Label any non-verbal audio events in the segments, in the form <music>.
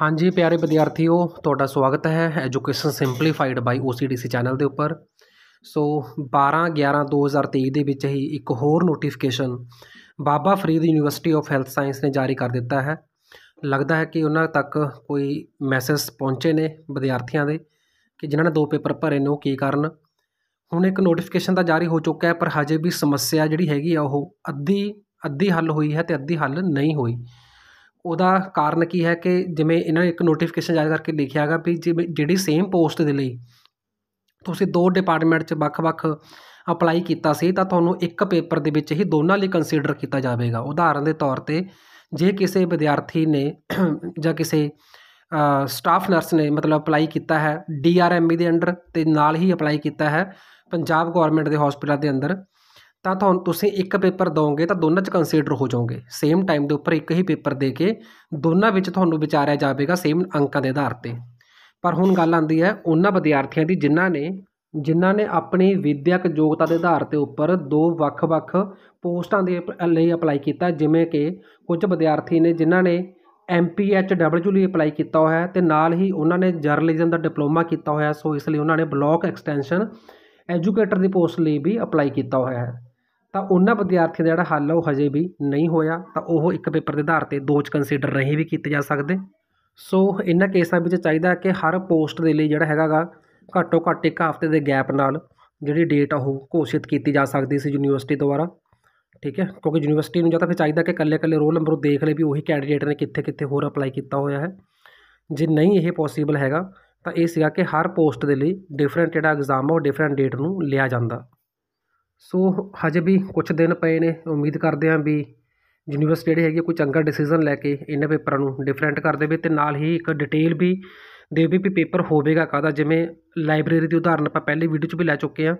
ਹਾਂਜੀ ਪਿਆਰੇ ਵਿਦਿਆਰਥੀਓ ਤੁਹਾਡਾ ਸਵਾਗਤ ਹੈ education simplified by OCDC channel ਦੇ ਉੱਪਰ ਸੋ 12 11 2023 ਦੇ ਵਿੱਚ ਹੀ ਇੱਕ ਹੋਰ notification Baba Farid university of health science ਨੇ ਜਾਰੀ ਕਰ ਦਿੱਤਾ ਹੈ ਲੱਗਦਾ ਹੈ ਕਿ ਉਹਨਾਂ ਤੱਕ ਕੋਈ ਮੈਸੇਜ ਪਹੁੰਚੇ ਨੇ ਵਿਦਿਆਰਥੀਆਂ ਦੇ ਕਿ ਜਿਨ੍ਹਾਂ ਨੇ ਦੋ ਪੇਪਰ ਭਰੇ ਨੇ ਉਹ ਕੀ ਕਰਨ ਹੁਣ ਇੱਕ ਨੋਟੀਫਿਕੇਸ਼ਨ ਤਾਂ ਜਾਰੀ ਹੋ ਚੁੱਕਾ ਹੈ ਪਰ ਹਜੇ ਵੀ ਸਮੱਸਿਆ ਜਿਹੜੀ ਹੈਗੀ ਆ ਉਹ ਅੱਧੀ ਅੱਧੀ ਹੱਲ ਹੋਈ ਹੈ ਤੇ ਅੱਧੀ ਹੱਲ ਨਹੀਂ ਹੋਈ ਉਹਦਾ ਕਾਰਨ ਕੀ ਹੈ ਕਿ ਜਿਵੇਂ ਇਹਨਾਂ ਨੇ ਇੱਕ ਨੋਟੀਫਿਕੇਸ਼ਨ ਜਾਰੀ ਕਰਕੇ ਲਿਖਿਆ ਹੈਗਾ ਵੀ ਜਿਵੇਂ ਜਿਹੜੀ ਸੇਮ ਪੋਸਟ ਦੇ ਲਈ ਤੁਸੀਂ ਦੋ ਡਿਪਾਰਟਮੈਂਟ 'ਚ ਵੱਖ-ਵੱਖ ਅਪਲਾਈ ਕੀਤਾ ਸੀ ਤਾਂ ਤੁਹਾਨੂੰ ਇੱਕ ਪੇਪਰ ਦੇ ਵਿੱਚ ਹੀ ਦੋਨਾਂ ਲਈ ਕੰਸੀਡਰ ਕੀਤਾ ਜਾਵੇਗਾ ਉਦਾਹਰਨ ਦੇ ਤੌਰ ਤੇ ਜੇ ਕਿਸੇ ਵਿਦਿਆਰਥੀ ਨੇ <clears throat> ਜਾਂ ਕਿਸੇ ਸਟਾਫ ਨਰਸ ਨੇ ਮਤਲਬ ਅਪਲਾਈ ਕੀਤਾ ਹੈ ਡੀਆਰਐਮਈ e ਦੇ ਅੰਡਰ ਤੇ ਨਾਲ ਹੀ ਅਪਲਾਈ ਕੀਤਾ ਹੈ ਪੰਜਾਬ ਗਵਰਨਮੈਂਟ ਦੇ ਹਸਪੀਟਲ ਦੇ ਅੰਦਰ ਤਾਂ ਤੁਹਾਨੂੰ ਤੁਸੀਂ ਇੱਕ ਪੇਪਰ ਦੋਗੇ ਤਾਂ ਦੋਨਾਂ 'ਚ ਕੰਸੀਡਰ ਹੋ ਜਾਓਗੇ ਸੇਮ ਟਾਈਮ ਦੇ ਉੱਪਰ ਇੱਕ ਹੀ ਪੇਪਰ ਦੇ ਕੇ ਦੋਨਾਂ ਵਿੱਚ ਤੁਹਾਨੂੰ ਵਿਚਾਰਿਆ ਜਾਵੇਗਾ ਸੇਮ ਅੰਕਾਂ ਦੇ ਆਧਾਰ ਤੇ ਪਰ ਹੁਣ ਗੱਲ ਆਉਂਦੀ ਹੈ ਉਹਨਾਂ ਵਿਦਿਆਰਥੀਆਂ ਦੀ ਜਿਨ੍ਹਾਂ ਨੇ ਜਿਨ੍ਹਾਂ ਨੇ ਆਪਣੀ ਵਿਦਿਅਕ ਯੋਗਤਾ ਦੇ ਆਧਾਰ ਤੇ ਉੱਪਰ ਦੋ ਵੱਖ-ਵੱਖ ਪੋਸਟਾਂ ਦੇ ਲਈ ਅਪਲਾਈ ਕੀਤਾ ਜਿਵੇਂ ਕਿ ਕੁਝ ਵਿਦਿਆਰਥੀ ਨੇ ਜਿਨ੍ਹਾਂ ਨੇ ਐਮਪੀਐਚਡਬਲਯੂ ਲਈ ਅਪਲਾਈ ਕੀਤਾ ਹੋਇਆ ਹੈ ਤੇ ਨਾਲ ਹੀ ਉਹਨਾਂ ਨੇ ਜਰਨਲਿਜ਼ਮ ਦਾ ਡਿਪਲੋਮਾ ਕੀਤਾ ਹੋਇਆ ਸੋ ਇਸ ਲਈ ਉਹਨਾਂ ਨੇ ਬਲਾਕ ਐਕਸਟੈਂਸ਼ਨ ਐਜੂਕੇਟਰ ਦੀ ਪੋਸਟ ਲਈ ਵੀ ਅਪਲਾਈ ਕੀਤਾ ਹੋਇਆ ਹੈ ਤਾਂ ਉਹਨਾਂ ਵਿਦਿਆਰਥੀਆਂ ਦਾ ਜਿਹੜਾ ਹੱਲ ਆ ਉਹ ਹਜੇ ਵੀ ਨਹੀਂ ਹੋਇਆ ਤਾਂ ਉਹ ਇੱਕ ਪੇਪਰ ਦੇ ਆਧਾਰ ਤੇ ਦੋ ਚ ਕੰਸੀਡਰ ਨਹੀਂ ਵੀ ਕੀਤੇ ਜਾ ਸਕਦੇ ਸੋ ਇਹਨਾਂ ਕੇਸਾਂ ਵਿੱਚ ਚਾਹੀਦਾ ਕਿ ਹਰ ਪੋਸਟ ਦੇ ਲਈ ਜਿਹੜਾ ਹੈਗਾਗਾ ਘੱਟੋ ਘੱਟ ਇੱਕ ਹਫ਼ਤੇ ਦੇ ਗੈਪ ਨਾਲ ਜਿਹੜੀ ਡੇਟ ਆ ਉਹ ਘੋਸ਼ਿਤ ਕੀਤੀ ਜਾ ਸਕਦੀ ਸੀ ਯੂਨੀਵਰਸਿਟੀ ਦੁਆਰਾ ਠੀਕ ਹੈ ਕਿਉਂਕਿ ਯੂਨੀਵਰਸਿਟੀ ਨੂੰ ਜਾਂ ਤਾਂ ਫਿਰ ਚਾਹੀਦਾ ਕਿ ਕੱਲੇ ਕੱਲੇ ਰੋਲ ਨੰਬਰ ਦੇਖ ਲੈ ਵੀ ਉਹੀ ਕੈਂਡੀਡੇਟ ਨੇ ਕਿੱਥੇ ਕਿੱਥੇ ਹੋਰ ਅਪਲਾਈ ਕੀਤਾ ਹੋਇਆ ਹੈ ਜੇ ਨਹੀਂ ਇਹ ਪੋਸੀਬਲ ਹੈਗਾ ਤਾਂ ਇਹ ਸੀਗਾ ਕਿ ਹਰ ਪੋਸਟ ਦੇ ਲਈ ਡਿਫਰੈਂਟ ਜਿਹੜਾ ਐਗਜ਼ਾਮ ਆ ਉਹ ਡਿਫਰੈਂਟ ਡੇਟ ਨੂੰ ਲਿਆ ਜਾਂਦਾ ਸੋ ਹਜੇ ਵੀ ਕੁਝ ਦਿਨ ਪਏ ਨੇ ਉਮੀਦ ਕਰਦੇ ਹਾਂ ਵੀ ਯੂਨੀਵਰਸਿਟੀ ਜਿਹੜੀ ਹੈਗੀ ਕੋਈ ਚੰਗਾ ਡਿਸੀਜਨ ਲੈ ਕੇ ਇਹਨਾਂ ਪੇਪਰਾਂ ਨੂੰ ਡਿਫਰੈਂਟ ਕਰ ਦੇਵੇ ਤੇ ਨਾਲ ਹੀ ਇੱਕ ਡਿਟੇਲ ਵੀ ਦੇਵੇ ਵੀ ਪੇਪਰ ਹੋਵੇਗਾ ਕਾਹਦਾ ਜਿਵੇਂ ਲਾਇਬ੍ਰੇਰੀ ਦੀ ਉਦਾਹਰਨ ਆਪਾਂ ਪਹਿਲੇ ਵੀਡੀਓ 'ਚ ਵੀ ਲੈ ਚੁੱਕੇ ਆ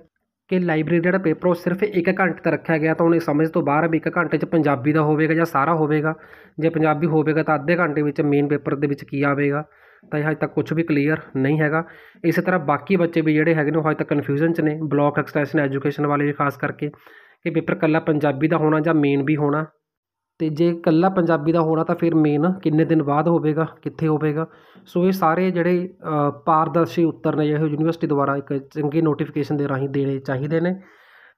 ਕਿ ਲਾਇਬ੍ਰੇਰੀ ਜਿਹੜਾ ਪੇਪਰ ਉਹ ਸਿਰਫ 1 ਘੰਟੇ ਦਾ ਰੱਖਿਆ ਗਿਆ ਤਾਂ ਉਹਨੇ ਸਮਝ ਤੋਂ ਬਾਹਰ ਵੀ 1 ਘੰਟੇ 'ਚ ਪੰਜਾਬੀ ਦਾ ਹੋਵੇਗਾ ਜਾਂ ਸਾਰਾ ਹੋਵੇਗਾ ਜੇ ਪੰਜਾਬੀ ਹੋਵੇਗਾ ਤਾਂ ਅੱਧੇ ਘੰਟੇ ਵਿੱਚ ਮੇਨ ਪੇਪਰ ਦੇ ਵਿੱਚ ਕੀ ਆਵੇਗਾ ਤਾਂ ਇਹ ਹਜੇ ਤੱਕ ਕੁਝ ਵੀ ਕਲੀਅਰ ਨਹੀਂ ਹੈਗਾ ਇਸੇ ਤਰ੍ਹਾਂ ਬਾਕੀ ਬੱਚੇ ਵੀ ਜਿਹੜੇ ਹੈਗੇ ਨੇ ਉਹ ਹਜੇ ਤੱਕ ਕਨਫਿਊਜ਼ਨ 'ਚ ਨੇ ਬਲੌਕ ਐਕਸਟੈਂਸ਼ਨ ਐਜੂਕੇਸ਼ਨ ਵਾਲੇ ਵੀ ਖਾਸ ਕਰਕੇ ਕਿ ਪੇਪਰ ਕੱਲਾ ਪੰਜਾਬੀ ਦਾ ਹੋਣਾ ਜਾਂ ਮੇਨ ਵੀ ਹੋਣਾ ਤੇ ਜੇ ਕੱਲਾ ਪੰਜਾਬੀ ਦਾ ਹੋਣਾ ਤਾਂ ਫਿਰ ਮੇਨ ਕਿੰਨੇ ਦਿਨ ਬਾਅਦ ਹੋਵੇਗਾ ਕਿੱਥੇ ਹੋਵੇਗਾ ਸੋ ਇਹ ਸਾਰੇ ਜਿਹੜੇ ਪਾਰਦਰਸ਼ੀ ਉੱਤਰ ਨੇ ਇਹ ਯੂਨੀਵਰਸਿਟੀ ਦੁਆਰਾ ਇੱਕ ਚੰਗੀ ਨੋਟੀਫਿਕੇਸ਼ਨ ਦੇ ਰਾਹੀਂ ਦੇਣੇ ਚਾਹੀਦੇ ਨੇ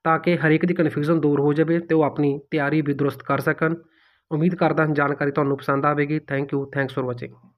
ਤਾਂ ਕਿ ਹਰ ਇੱਕ ਦੀ ਕਨਫਿਊਜ਼ਨ ਦੂਰ ਹੋ ਜਾਵੇ ਤੇ ਉਹ ਆਪਣੀ ਤਿਆਰੀ ਵੀ ਦਰੁਸਤ ਕਰ ਸਕਣ ਉਮੀਦ ਕਰਦਾ ਹਾਂ ਜਾਣਕਾਰੀ ਤੁਹਾਨੂੰ ਪਸੰਦ ਆਵੇਗੀ thank you thanks for watching